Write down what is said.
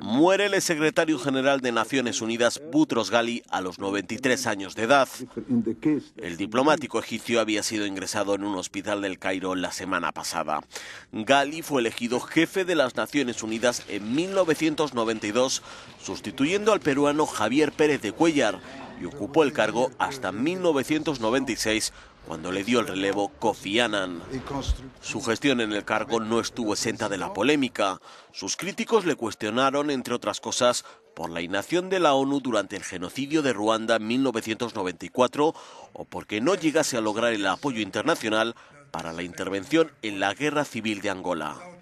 Muere el secretario general de Naciones Unidas Butros Ghali a los 93 años de edad. El diplomático egipcio había sido ingresado en un hospital del Cairo la semana pasada. Ghali fue elegido jefe de las Naciones Unidas en 1992, sustituyendo al peruano Javier Pérez de Cuellar y ocupó el cargo hasta 1996 cuando le dio el relevo Kofi Annan. Su gestión en el cargo no estuvo exenta de la polémica. Sus críticos le cuestionaron, entre otras cosas, por la inacción de la ONU durante el genocidio de Ruanda en 1994 o porque no llegase a lograr el apoyo internacional para la intervención en la guerra civil de Angola.